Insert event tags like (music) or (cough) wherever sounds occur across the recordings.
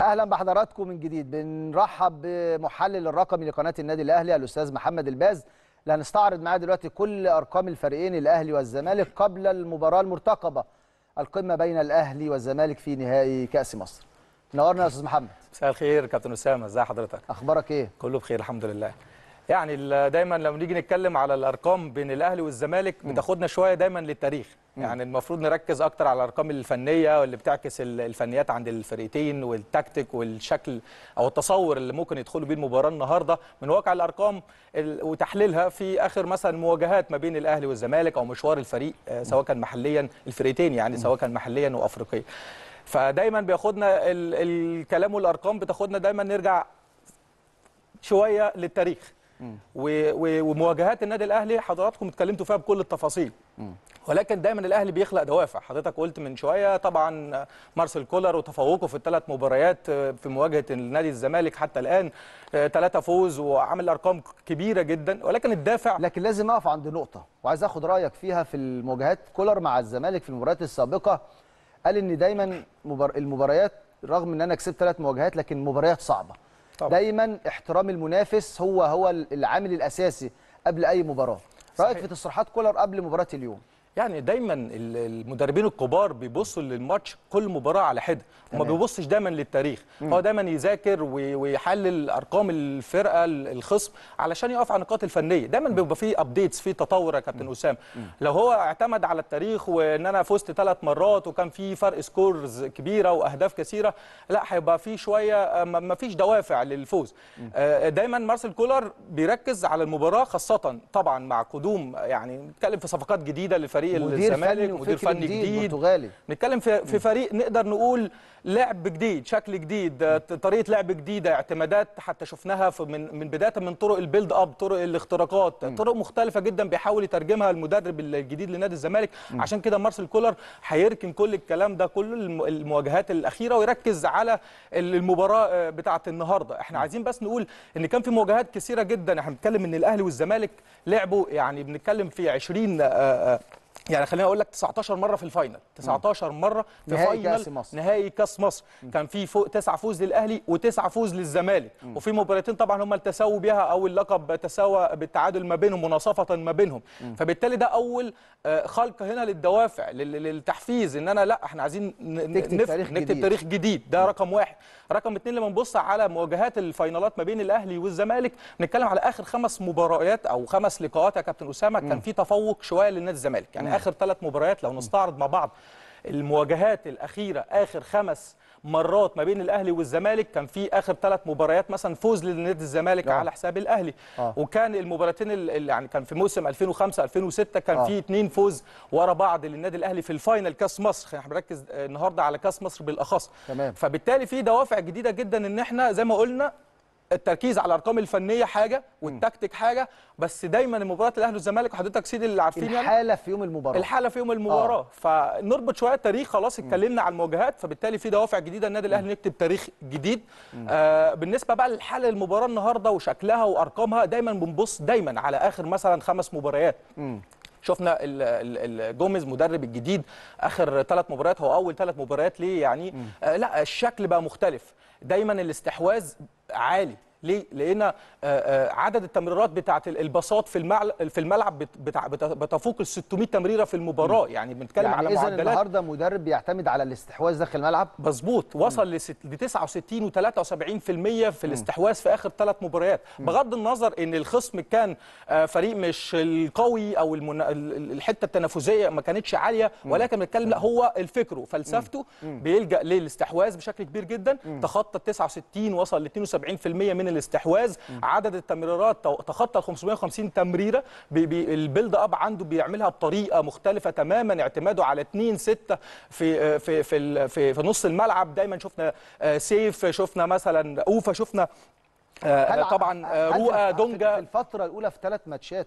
اهلا بحضراتكم من جديد بنرحب بمحلل الرقمي لقناه النادي الاهلي الاستاذ محمد الباز اللي هنستعرض معاه دلوقتي كل ارقام الفريقين الاهلي والزمالك قبل المباراه المرتقبه القمه بين الاهلي والزمالك في نهائي كاس مصر نورنا يا استاذ محمد مساء الخير كابتن اسامه ازي حضرتك اخبارك ايه كله بخير الحمد لله يعني دايما لما نيجي نتكلم على الارقام بين الاهلي والزمالك بتاخدنا شويه دايما للتاريخ يعني المفروض نركز اكتر على الارقام الفنيه واللي بتعكس الفنيات عند الفرقتين والتكتيك والشكل او التصور اللي ممكن يدخلوا بيه المباراه النهارده من واقع الارقام وتحليلها في اخر مثلا مواجهات ما بين الاهلي والزمالك او مشوار الفريق آه، سواء كان محليا الفرقتين يعني سواء كان محليا وافريقيا فدايما بياخدنا الكلام والارقام بتاخدنا دايما نرجع شويه للتاريخ ومواجهات النادي الاهلي حضراتكم اتكلمتوا فيها بكل التفاصيل ولكن دايما الاهلي بيخلق دوافع حضرتك قلت من شويه طبعا مارسيل كولر وتفوقه في الثلاث مباريات في مواجهه النادي الزمالك حتى الان ثلاثه فوز وعامل ارقام كبيره جدا ولكن الدافع لكن لازم اقف عند نقطه وعايز اخد رايك فيها في المواجهات كولر مع الزمالك في المباريات السابقه قال ان دايما المباريات رغم ان انا كسبت ثلاث مواجهات لكن مباريات صعبه طبعا. دايما احترام المنافس هو هو العامل الاساسي قبل اي مباراه رايك في تصريحات كولر قبل مباراه اليوم يعني دايما المدربين الكبار بيبصوا للماتش كل مباراه على حده وما بيبصش دايما للتاريخ مم. هو دايما يذاكر ويحلل ارقام الفرقه الخصم علشان يقف على النقاط الفنيه دايما بيبقى فيه ابديتس فيه تطور يا كابتن اسامه لو هو اعتمد على التاريخ وان انا فزت ثلاث مرات وكان في فرق سكورز كبيره واهداف كثيره لا هيبقى فيه شويه ما فيش دوافع للفوز آه، دايما مارسيل كولر بيركز على المباراه خاصه طبعا مع قدوم يعني بنتكلم في صفقات جديده للفريق فريق الزمالك مدير فني جديد نتكلم في, في فريق نقدر نقول لعب جديد شكل جديد آه، طريقه لعب جديده اعتمادات حتى شفناها من من بدايه من طرق البيلد اب طرق الاختراقات طرق مختلفه جدا بيحاول يترجمها المدرب الجديد لنادي الزمالك عشان كده مارسيل كولر هيركن كل الكلام ده كله المواجهات الاخيره ويركز على المباراه آه، بتاعه النهارده احنا عايزين بس نقول ان كان في مواجهات كثيره جدا احنا بنتكلم ان الاهلي والزمالك لعبوا يعني بنتكلم في 20 آه، يعني خليني اقول لك 19 مره في الفاينل 19 مره في نهائي فاينل كاس مصر. نهائي كاس كاس مصر كان في فوق تسع فوز للاهلي وتسع فوز للزمالك وفي مباراتين طبعا هم التساووا بها او اللقب تساوى بالتعادل ما بينهم مناصفه ما بينهم فبالتالي ده اول آه، خلق هنا للدوافع للتحفيز ان انا لا احنا عايزين نكتب تاريخ نكتب جديد. تاريخ جديد ده رقم واحد رقم اثنين لما نبص على مواجهات الفاينالات ما بين الاهلي والزمالك نتكلم على اخر خمس مباريات او خمس لقاءات يا كابتن اسامه كان في تفوق شويه للنادي الزمالك يعني اخر ثلاث مباريات لو نستعرض مع بعض المواجهات الاخيره اخر خمس مرات ما بين الاهلي والزمالك كان في اخر ثلاث مباريات مثلا فوز لنادي الزمالك آه. على حساب الاهلي آه. وكان المباراتين اللي يعني كان في موسم 2005 2006 كان آه. في اثنين فوز ورا بعض للنادي الاهلي في الفاينل كاس مصر احنا بنركز النهارده على كاس مصر بالاخص تمام. فبالتالي في دوافع جديده جدا ان احنا زي ما قلنا التركيز على الارقام الفنيه حاجه والتكتيك حاجه بس دايما مباراه الاهلي والزمالك وحضرتك سيدي اللي عارفين يعني الحاله يعني في يوم المباراه الحاله في يوم المباراه آه. فنربط شويه تاريخ خلاص اتكلمنا على المواجهات فبالتالي في دوافع جديده النادي الاهلي نكتب تاريخ جديد آه بالنسبه بقى للحاله المباراه النهارده وشكلها وارقامها دايما بنبص دايما على اخر مثلا خمس مباريات شفنا جوميز مدرب الجديد اخر ثلاث مباريات هو اول ثلاث مباريات ليه يعني آه لا الشكل بقى مختلف دايما الاستحواذ عالي ليه؟ لان آه، آه، عدد التمريرات بتاعه الباصات في الملعب في الملعب بتفوق ال 600 تمريره في المباراه يعني بنتكلم يعني على إذن معدلات النهارده مدرب بيعتمد على الاستحواذ داخل الملعب مظبوط وصل ل 69 و73% في الاستحواذ في اخر ثلاث مباريات بغض النظر ان الخصم كان آه، فريق مش القوي او المن... الحته التنافسيه ما كانتش عاليه ولكن بنتكلم لا هو الفكر وفلسفته بيلجا للاستحواذ بشكل كبير جدا تخطى 69 وصل ل 72% من الاستحواذ عدد التمريرات تخطى ال 550 تمريره البيلد اب عنده بيعملها بطريقه مختلفه تماما اعتماده على 2 6 في في في في, في نص الملعب دايما شفنا آه، سيف شفنا مثلا اوفا شفنا آه، طبعا آه، رؤى دونجا في الفتره الاولى في ثلاث ماتشات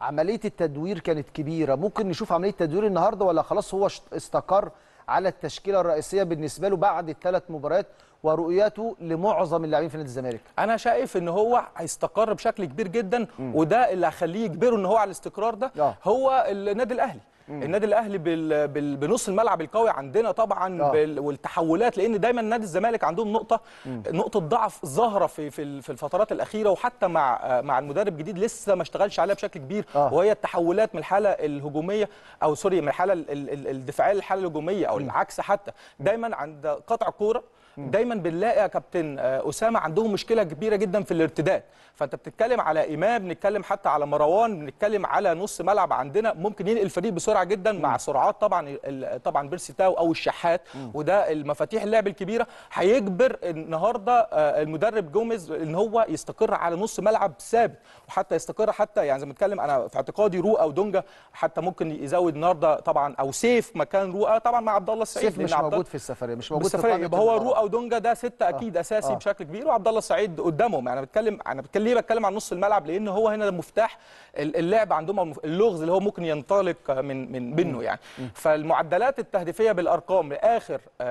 عمليه التدوير كانت كبيره ممكن نشوف عمليه تدوير النهارده ولا خلاص هو استقر على التشكيله الرئيسيه بالنسبه له بعد الثلاث مباريات ورؤيته لمعظم اللاعبين في نادي الزمالك انا شايف ان هو هيستقر بشكل كبير جدا م. وده اللي هيخليه يجبره ان هو على الاستقرار ده لا. آه. هو النادي الاهلي النادي الاهلي بال... بال... بنص الملعب القوي عندنا طبعا آه. بال... والتحولات لان دايما نادي الزمالك عندهم نقطه مم. نقطه ضعف ظاهره في في الفترات الاخيره وحتى مع مع المدرب الجديد لسه ما اشتغلش عليها بشكل كبير آه. وهي التحولات من الحاله الهجوميه او سوري من الحاله الدفاعيه للحاله الهجوميه او العكس حتى دايما عند قطع كوره دايما بنلاقي يا كابتن آه، اسامه عندهم مشكله كبيره جدا في الارتداد فانت بتتكلم على امام بنتكلم حتى على مروان بنتكلم على نص ملعب عندنا ممكن ينقل الفريق بسرعه جدا مع سرعات طبعا طبعا بيرسي تاو او الشحات وده المفاتيح اللعب الكبيره هيجبر النهارده آه، المدرب جوميز ان هو يستقر على نص ملعب ثابت وحتى يستقر حتى يعني زي ما اتكلم انا في اعتقادي رو او دونجا حتى ممكن يزود النهارده طبعا او سيف مكان رو آه، طبعا مع عبد الله السعيد سيف مش موجود في السفريه مش موجود في السفريه يبقى هو رو اودونجا ده ستة آه. اكيد آه. اساسي آه. بشكل كبير وعبد الله السعيد قدامهم يعني انا بتكلم انا بتكلم ليه بتكلم عن نص الملعب لان هو هنا مفتاح اللعب عندهم اللغز اللي هو ممكن ينطلق من من منه يعني فالمعدلات التهديفيه بالارقام لاخر آه،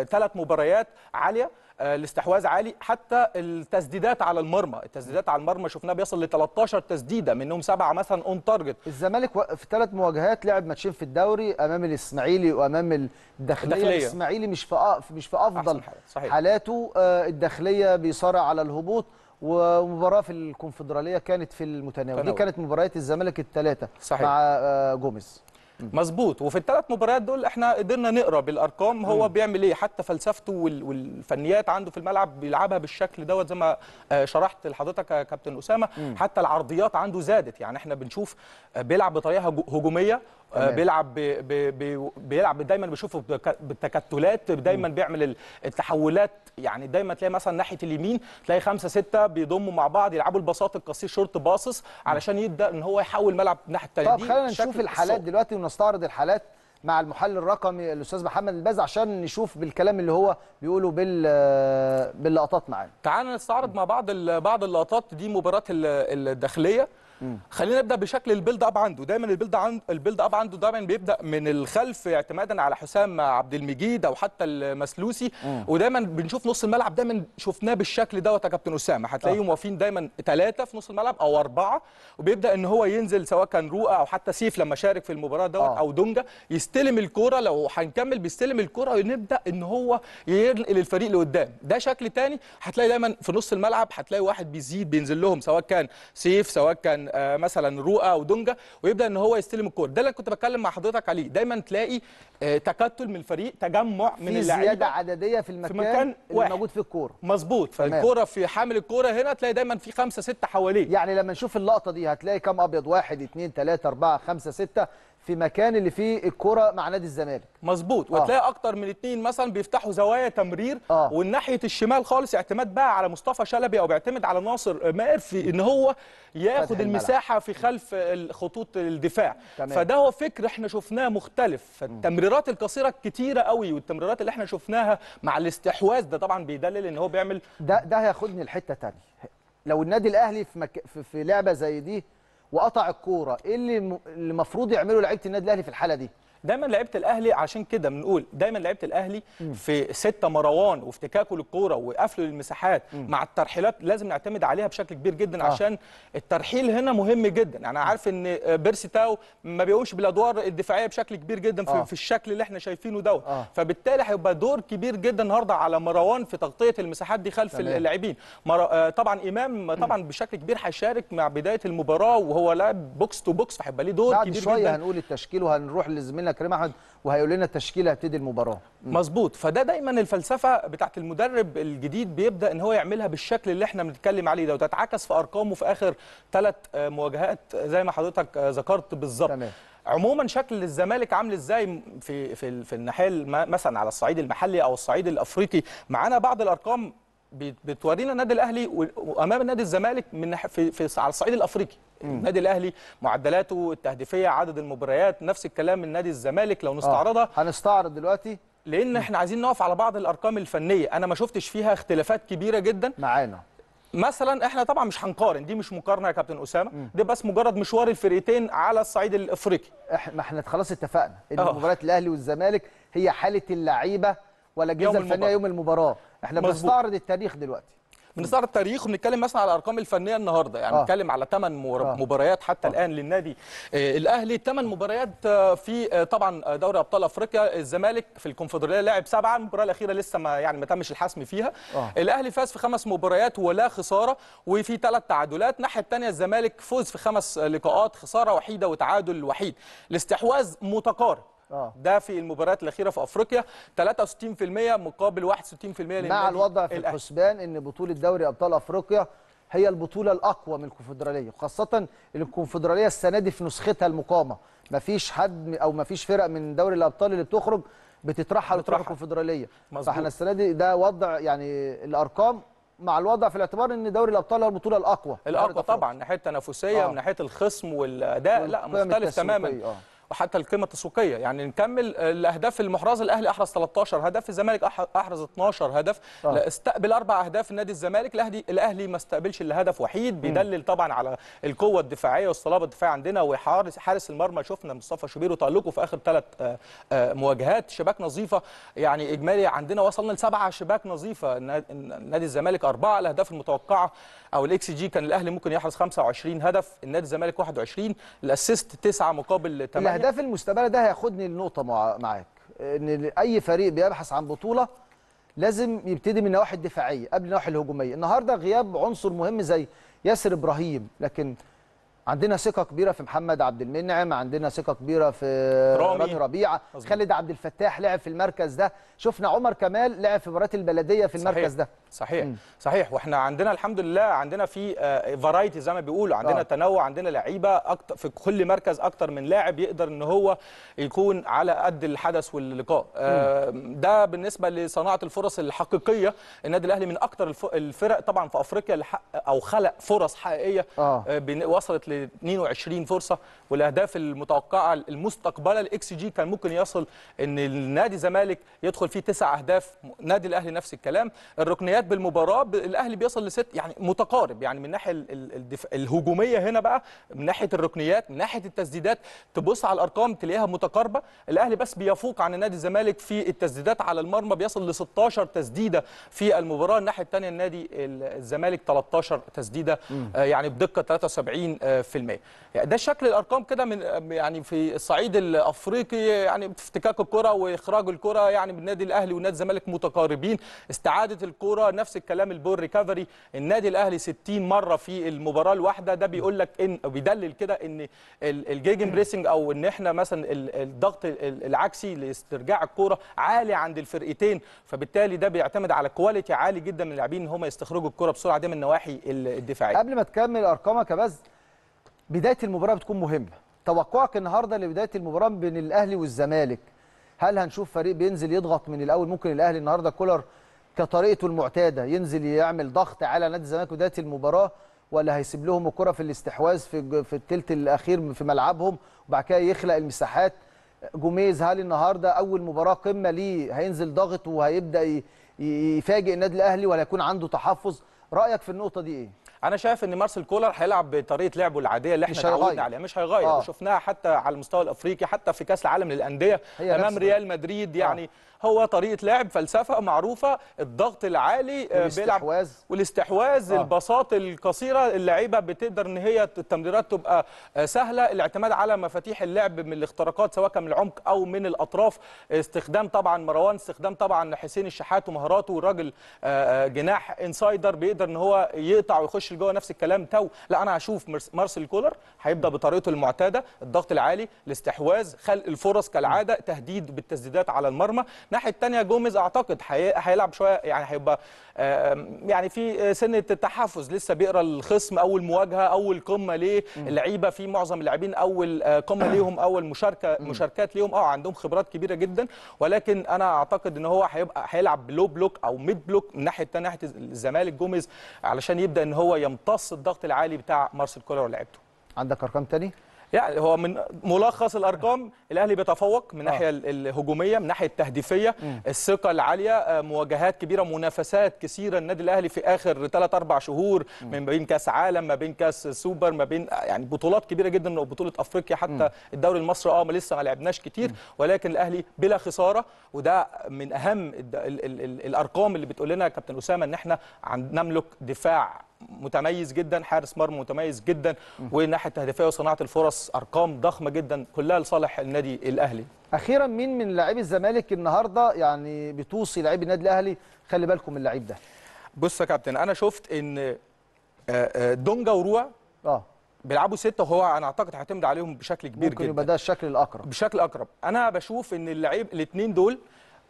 آه، ثلاث مباريات عاليه الاستحواذ آه، عالي حتى التسديدات على المرمى التسديدات على المرمى شفناها بيصل ل 13 تسديده منهم سبعه مثلا اون تارجت الزمالك في ثلاث مواجهات لعب ماتشين في الدوري امام الاسماعيلي وامام الداخليه الاسماعيلي مش في مش في افضل صحيح. حالاته آه، الداخليه بيصارع على الهبوط ومباراه في الكونفدراليه كانت في المتناول دي كانت مباريات الزمالك الثلاثه مع آه، جوميز مظبوط وفي الثلاث مباريات دول احنا قدرنا نقرا بالارقام هو بيعمل ايه حتى فلسفته والفنيات عنده في الملعب بيلعبها بالشكل دوت زي ما آه، شرحت لحضرتك يا كابتن اسامه حتى العرضيات عنده زادت يعني احنا بنشوف آه، بيلعب بطريقه هجوميه آه، بيلعب بيلعب دايما بشوفه بالتكتلات دايما بيعمل التحولات يعني دايما تلاقي مثلا ناحيه اليمين تلاقي خمسه سته بيضموا مع بعض يلعبوا البساط القصير شورت باصص علشان يبدا ان هو يحول ملعب ناحيه الثانيه طب خلينا نشوف الحالات الصوت. دلوقتي ونستعرض الحالات مع المحلل الرقمي الاستاذ محمد الباز عشان نشوف بالكلام اللي هو بيقوله بال باللقطات معانا تعالى نستعرض مع بعض بعض اللقطات دي مباراه الداخليه خلينا نبدا بشكل البيلد اب عنده دايما البيلد عنده البيلد اب عنده دايما بيبدا من الخلف اعتمادا على حسام عبد المجيد او حتى المسلوسي مم. ودايما بنشوف نص الملعب دايما شفناه بالشكل دوت يا كابتن اسامه هتلاقيهم آه. واقفين دايما ثلاثه في نص الملعب او اربعه وبيبدا ان هو ينزل سواء كان رؤى او حتى سيف لما شارك في المباراه دوت آه. او دونجا يستلم الكوره لو هنكمل بيستلم الكوره ونبدا ان هو ينقل الفريق لقدام ده شكل ثاني هتلاقي دايما في نص الملعب هتلاقي واحد بيزيد بينزل لهم سواء كان سيف سواء كان آه، مثلا رؤى او دونجا ويبدا ان هو يستلم الكوره ده اللي كنت بتكلم مع حضرتك عليه دايما تلاقي آه، تكتل من الفريق تجمع من اللعيبه في زياده عدديه في المكان, في مكان اللي موجود في الكوره مظبوط فالكوره في حامل الكوره هنا تلاقي دايما في خمسه سته حواليه يعني لما نشوف اللقطه دي هتلاقي كام ابيض واحد اثنين ثلاثه اربعه خمسه سته في مكان اللي فيه الكره مع نادي الزمالك مظبوط آه. وتلاقي اكتر من اتنين مثلا بيفتحوا زوايا تمرير آه. والناحيه الشمال خالص اعتماد بقى على مصطفى شلبي او بيعتمد على ناصر ماهر في ان هو ياخد المساحه في خلف خطوط الدفاع تمام. فده هو فكر احنا شفناه مختلف فالتمريرات القصيره الكتيره قوي والتمريرات اللي احنا شفناها مع الاستحواذ ده طبعا بيدلل ان هو بيعمل ده ده هياخدني لحته ثانيه لو النادي الاهلي في مك... في لعبه زي دي وقطع الكوره ايه اللي المفروض يعمله لعيبه النادي الاهلي في الحاله دي دايما لعيبه الاهلي عشان كده بنقول دايما لعيبه الاهلي في سته مروان وافتكاكه للكوره وقفله للمساحات مع الترحيلات لازم نعتمد عليها بشكل كبير جدا آه. عشان الترحيل هنا مهم جدا يعني انا عارف ان آه، بيرسي تاو ما بيقومش بالادوار الدفاعيه بشكل كبير جدا في, آه. في الشكل اللي احنا شايفينه دوت آه. فبالتالي هيبقى دور كبير جدا النهارده على مروان في تغطيه المساحات دي خلف اللاعبين مر... آه، طبعا امام طبعا بشكل كبير هيشارك مع بدايه المباراه وهو لاعب بوكس تو بوكس فهيبقى ليه دور بعد كبير شوية جدا شويه هنقول التشكيل وهنروح لزميلنا كريم احمد وهيقول لنا التشكيله هتبتدي المباراه مظبوط فده دايما الفلسفه بتاعت المدرب الجديد بيبدا ان هو يعملها بالشكل اللي احنا بنتكلم عليه ده وتتعكس في ارقامه في اخر ثلاث مواجهات زي ما حضرتك ذكرت بالظبط عموما شكل الزمالك عامل ازاي في في في الناحيه مثلا على الصعيد المحلي او الصعيد الافريقي معانا بعض الارقام بتورينا النادي الاهلي وامام النادي الزمالك من في, في على الصعيد الافريقي النادي الاهلي معدلاته التهديفيه عدد المباريات نفس الكلام من نادي الزمالك لو آه، نستعرضها هنستعرض دلوقتي لان احنا عايزين نقف على بعض الارقام الفنيه انا ما شفتش فيها اختلافات كبيره جدا معانا مثلا احنا طبعا مش هنقارن دي مش مقارنه يا كابتن اسامه م. دي بس مجرد مشوار الفرقتين على الصعيد الافريقي احنا احنا خلاص اتفقنا ان آه. مباراه الاهلي والزمالك هي حاله اللعيبه ولا الجهاز الفنيه يوم المباراه احنا بنستعرض التاريخ دلوقتي بنستعرض التاريخ وبنتكلم مثلا على الارقام الفنيه النهارده يعني آه. بنتكلم آه. على 8 آه. مباريات حتى آه. الان للنادي آه، الاهلي 8 مباريات آه، في طبعا دوري ابطال افريقيا الزمالك في الكونفدراليه لعب سبعه المباراه الاخيره لسه ما يعني ما تمش الحسم فيها آه. الاهلي فاز في خمس مباريات ولا خساره وفي ثلاث تعادلات الناحيه الثانيه الزمالك فوز في خمس لقاءات خساره وحيده وتعادل وحيد الاستحواذ متقارب آه. ده في المباريات الاخيره في افريقيا 63% مقابل 61% مع الوضع في الحسبان ان بطوله دوري ابطال افريقيا هي البطوله الاقوى من الكونفدراليه خاصه ان الكونفدراليه السنه دي في نسختها المقامه مفيش حد او مفيش فرق من دوري الابطال اللي بتخرج بتترحل بتروح الكونفدراليه فاحنا السنه دي ده وضع يعني الارقام مع الوضع في الاعتبار ان دوري الابطال هو البطوله الاقوى الاقوى طبعا من ناحيه التنافسيه آه. من ناحيه الخصم والاداء لا مختلف تماما آه. وحتى القيمه التسويقيه يعني نكمل آه، الاهداف المحرزه الاهلي احرز 13 هدف الزمالك احرز 12 هدف آه. استقبل اربع اهداف النادي الزمالك الاهلي الاهلي ما استقبلش الا هدف وحيد بيدلل طبعا على القوه الدفاعيه والصلابه الدفاعيه عندنا وحارس حارس المرمى شفنا مصطفى شوبير وتالقه في اخر ثلاث آه، آه، مواجهات شباك نظيفه يعني اجمالي عندنا وصلنا لسبعه شباك نظيفه نادي الزمالك اربعه الاهداف المتوقعه او الاكس جي كان الاهلي ممكن يحرز 25 هدف النادي الزمالك 21 الاسيست 9 مقابل 8 الاهداف المستمره ده هياخدني لنقطه معاك ان اي فريق بيبحث عن بطوله لازم يبتدي من النواحي الدفاعيه قبل النواحي الهجوميه النهارده غياب عنصر مهم زي ياسر ابراهيم لكن عندنا ثقه كبيره في محمد عبد المنعم عندنا ثقه كبيره في رامي, رامي ربيعه خالد عبد الفتاح لعب في المركز ده شفنا عمر كمال لعب في مباراه البلديه في المركز صحيح. ده صحيح مم. صحيح واحنا عندنا الحمد لله عندنا في فرايتي آه، زي ما بيقولوا عندنا آه. تنوع عندنا لعيبه اكتر في كل مركز اكتر من لاعب يقدر ان هو يكون على قد الحدث واللقاء آه ده بالنسبه لصناعه الفرص الحقيقيه النادي الاهلي من اكتر الفرق طبعا في افريقيا اللي او خلق فرص حقيقيه آه. آه، وصلت ل 22 فرصه والاهداف المتوقعه المستقبله الاكس جي كان ممكن يصل ان النادي الزمالك يدخل فيه تسع اهداف نادي الاهلي نفس الكلام الركنيات هناك بالمباراه الاهلي بيصل لست يعني متقارب يعني من الناحيه الدف... الهجوميه هنا بقى من ناحيه الركنيات من ناحيه التسديدات تبص على الارقام تلاقيها متقاربه الاهلي بس بيفوق عن نادي الزمالك في التسديدات على المرمى بيصل ل 16 تسديده في المباراه الناحيه الثانيه النادي الزمالك 13 تسديده آه، يعني بدقه 73% آه، يعني ده شكل الارقام كده من آه، يعني في الصعيد الافريقي يعني افتكاك الكره واخراج الكره يعني بالنادي الاهلي والنادي الزمالك متقاربين استعاده الكره يعتبر نفس الكلام البول ريكفري النادي الاهلي 60 مره في المباراه الواحده ده بيقول لك ان بيدلل كده ان الجيجن بريسنج او ان احنا مثلا الضغط العكسي لاسترجاع الكوره عالي عند الفرقتين فبالتالي ده بيعتمد على كواليتي عالي جدا من اللاعبين ان هم يستخرجوا الكوره بسرعه دي من النواحي الدفاعيه قبل ما تكمل ارقامك يا بز بدايه المباراه بتكون مهمه توقعك النهارده لبدايه المباراه بين الاهلي والزمالك هل هنشوف فريق بينزل يضغط من الاول ممكن الاهلي النهارده كولر كطريقته المعتاده ينزل يعمل ضغط على نادي الزمالك بدايه المباراه ولا هيسيب لهم الكره في الاستحواذ في في الثلث الاخير في ملعبهم وبعد كده يخلق المساحات جوميز هل النهارده اول مباراه قمه ليه هينزل ضاغط وهيبدا يفاجئ النادي الاهلي ولا يكون عنده تحفظ رايك في النقطه دي ايه انا شايف ان مارسيل كولر هيلعب بطريقه لعبه العاديه اللي احنا اتعودنا عليها مش هيغير آه. وشفناها حتى على المستوى الافريقي حتى في كاس العالم للانديه امام ريال مدريد آه. يعني آه. هو طريقه لعب فلسفه معروفه الضغط العالي آه، والاستحواذ والاستحواذ آه. الباصات القصيره اللعيبه بتقدر ان هي التمريرات تبقى آه، سهله الاعتماد على مفاتيح اللعب من الاختراقات سواء كان من العمق او من الاطراف استخدام طبعا مروان استخدام طبعا حسين الشحات ومهاراته والراجل آه، جناح انسايدر بيقدر ان هو يقطع ويخش لجوه نفس الكلام تو لا انا هشوف مارسيل كولر هيبدا بطريقته المعتاده الضغط العالي الاستحواذ خلق الفرص كالعاده تهديد بالتسديدات على المرمى الناحيه الثانيه جوميز اعتقد هيلعب شويه يعني هيبقى يعني في سنه التحفز لسه بيقرا الخصم اول مواجهه اول قمه ليه اللعيبه في معظم اللاعبين اول آه، قمه ليهم اول مشاركه مشاركات ليهم اه عندهم خبرات كبيره جدا ولكن انا اعتقد ان هو هيبقى هيلعب لو بلوك او ميد بلوك من الناحيه الثانيه ناحيه الزمالك جوميز علشان يبدا ان هو يمتص الضغط العالي بتاع مارسيل كولر ولاعيبته عندك ارقام تاني يعني هو من ملخص الارقام الاهلي بيتفوق من الناحيه آه. الهجوميه من الناحيه التهديفيه م. الثقه العاليه آه، مواجهات كبيره منافسات كثيره النادي الاهلي في اخر 3 4 شهور م. من بين كاس عالم ما بين كاس سوبر ما بين آه، يعني بطولات كبيره جدا وبطوله افريقيا حتى م. الدوري المصري اه ما لسه ما لعبناش كتير م. ولكن الاهلي بلا خساره وده من اهم الـ الـ الـ الارقام اللي بتقول لنا كابتن اسامه ان احنا نملك دفاع متميز جدا حارس مرمى متميز جدا والناحيه التهديفيه وصناعه الفرص ارقام ضخمه جدا كلها لصالح النادي الاهلي اخيرا مين من لاعبي الزمالك النهارده يعني بتوصي لاعبي النادي الاهلي خلي بالكم من اللعيب ده بص يا كابتن انا شفت ان آه، آه، دونجا وروع اه بيلعبوا سته وهو انا اعتقد هيعتمد عليهم بشكل كبير ممكن جدا ممكن يبقى ده الشكل الاقرب بشكل اقرب انا بشوف ان اللعيب الاثنين دول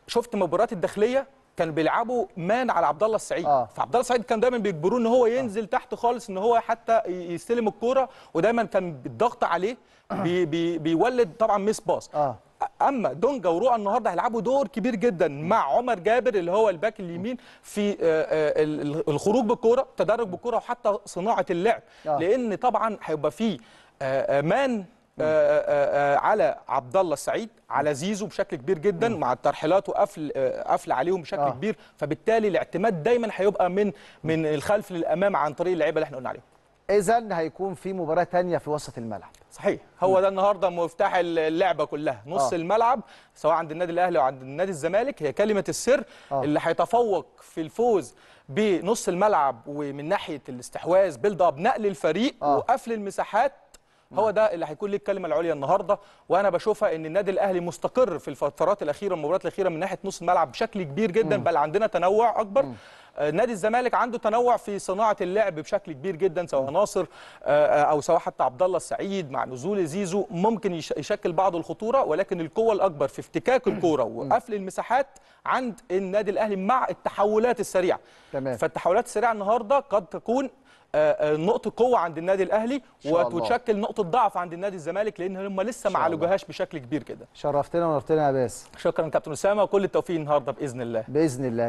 شفت مباريات الداخليه كان بيلعبوا مان على عبد الله السعيد آه. فعبد الله السعيد كان دايما بيجبروه ان هو آه. ينزل آه. تحت خالص ان هو حتى يستلم الكوره ودايما كان الضغط عليه (coughs) بي بي بيولد طبعا ميس باص آه. اما دونجا ورؤى النهارده هيلعبوا دور كبير جدا مع عمر جابر اللي هو الباك اليمين في آه، آه، الخروج بالكوره تدرج بالكوره وحتى صناعه اللعب آه. لان طبعا هيبقى فيه مان آآ آه، آآ آه، آه، على عبد الله السعيد على زيزو بشكل كبير جدا مع الترحيلات وقفل قفل عليهم بشكل آه. كبير فبالتالي الاعتماد دايما هيبقى من من الخلف للامام عن طريق اللعيبه اللي احنا قلنا عليهم اذا هيكون في مباراه ثانيه في وسط الملعب صحيح هو ده النهارده مفتاح اللعبه كلها نص آه. الملعب سواء عند النادي الاهلي او عند النادي الزمالك هي كلمه السر آه. اللي هيتفوق في الفوز بنص الملعب ومن ناحيه الاستحواذ بيلد اب نقل الفريق آه. وقفل المساحات هو نعم. ده اللي هيكون ليه الكلمه العليا النهارده وانا بشوفها ان النادي الاهلي مستقر في الفترات الاخيره المباريات الاخيره من ناحيه نص الملعب بشكل كبير جدا بل عندنا تنوع اكبر آه، نادي الزمالك عنده تنوع في صناعه اللعب بشكل كبير جدا سواء ناصر آه، آه، او سواء حتى عبد الله السعيد مع نزول زيزو ممكن يشكل بعض الخطوره ولكن القوه الاكبر في افتكاك الكوره وقفل المساحات عند النادي الاهلي مع التحولات السريعه تمام فالتحولات السريعه النهارده قد تكون آه، آه، نقطه قوه عند النادي الاهلي وتشكل نقطه ضعف عند النادي الزمالك لان هم لسه ما عالجوهاش بشكل كبير كده شرفتنا ونورتنا يا باسم شكرا كابتن اسامه وكل التوفيق النهارده باذن الله باذن الله